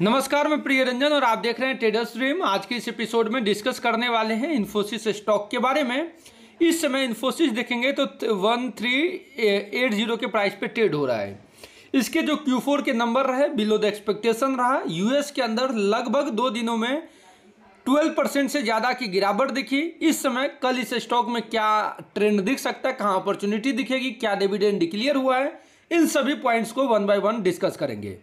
नमस्कार मैं प्रिय रंजन और आप देख रहे हैं ट्रेडर्स स्ट्रीम आज के इस एपिसोड में डिस्कस करने वाले हैं इन्फोसिस स्टॉक के बारे में इस समय इन्फोसिस देखेंगे तो वन थ्री एट जीरो के प्राइस पे ट्रेड हो रहा है इसके जो क्यू फोर के नंबर रहे बिलो द एक्सपेक्टेशन रहा यूएस के अंदर लगभग दो दिनों में ट्वेल्व परसेंट से ज़्यादा की गिरावट दिखी इस समय कल इस स्टॉक में क्या ट्रेंड दिख सकता है कहाँ अपॉर्चुनिटी दिखेगी क्या डिविडेंड डिक्लियर हुआ है इन सभी पॉइंट्स को वन बाय वन डिस्कस करेंगे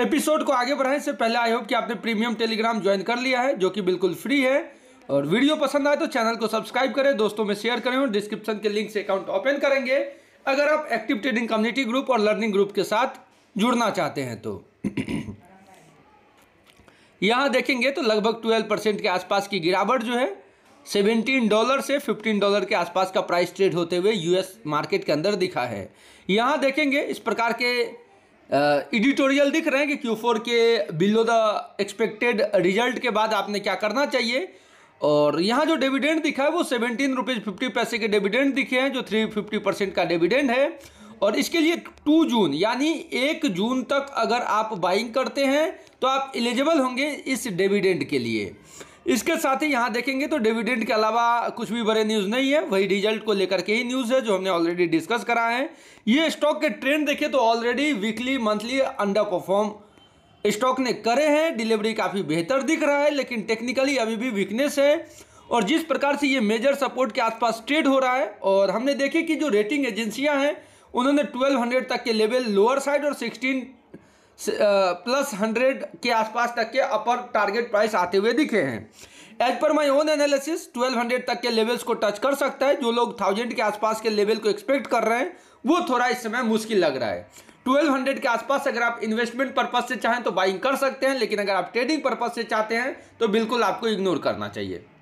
एपिसोड को आगे बढ़ाने से पहले आई होप कि आपने प्रीमियम टेलीग्राम ज्वाइन कर लिया है जो कि बिल्कुल फ्री है और वीडियो पसंद आए तो चैनल को सब्सक्राइब करें दोस्तों में शेयर करें और डिस्क्रिप्शन के लिंक से अकाउंट ओपन करेंगे अगर आप एक्टिव ट्रेडिंग कम्युनिटी ग्रुप और लर्निंग ग्रुप के साथ जुड़ना चाहते हैं तो यहाँ देखेंगे तो लगभग 12 परसेंट के आसपास की गिरावट जो है 17 डॉलर से 15 डॉलर के आसपास का प्राइस ट्रेड होते हुए यूएस मार्केट के अंदर दिखा है यहाँ देखेंगे इस प्रकार के एडिटोरियल दिख रहे हैं कि क्यू फोर के बिलो द एक्सपेक्टेड रिजल्ट के बाद आपने क्या करना चाहिए और यहाँ जो डिविडेंड दिखा है वो सेवनटीन रुपीज़ फिफ्टी पैसे के डिविडेंड दिखे हैं जो थ्री फिफ्टी परसेंट का डिविडेंड है और इसके लिए टू जून यानी एक जून तक अगर आप बाइंग करते हैं तो आप एलिजिबल होंगे इस डिविडेंड के लिए इसके साथ ही यहाँ देखेंगे तो डिविडेंड के अलावा कुछ भी बड़े न्यूज़ नहीं है वही रिजल्ट को लेकर के ही न्यूज़ है जो हमने ऑलरेडी डिस्कस करा है ये स्टॉक के ट्रेंड देखें तो already weekly monthly underperform stock ने करे हैं डिलीवरी काफ़ी बेहतर दिख रहा है लेकिन टेक्निकली अभी भी वीकनेस है और जिस प्रकार से ये मेजर सपोर्ट के आसपास ट्रेड हो रहा है और हमने देखे कि जो रेटिंग एजेंसियाँ हैं उन्होंने ट्वेल्व तक के लेवल लोअर साइड और सिक्सटीन प्लस हंड्रेड के आसपास तक के अपर टारगेट प्राइस आते हुए दिखे हैं as per my own analysis 1200 तक के लेवल्स को टच कर सकता है जो लोग थाउजेंड के आसपास के लेवल को एक्सपेक्ट कर रहे हैं वो थोड़ा इस समय मुश्किल लग रहा है 1200 के आसपास अगर आप इन्वेस्टमेंट पर्पज से चाहें तो बाइंग कर सकते हैं लेकिन अगर आप ट्रेडिंग पर्पज से चाहते हैं तो बिल्कुल आपको इग्नोर करना चाहिए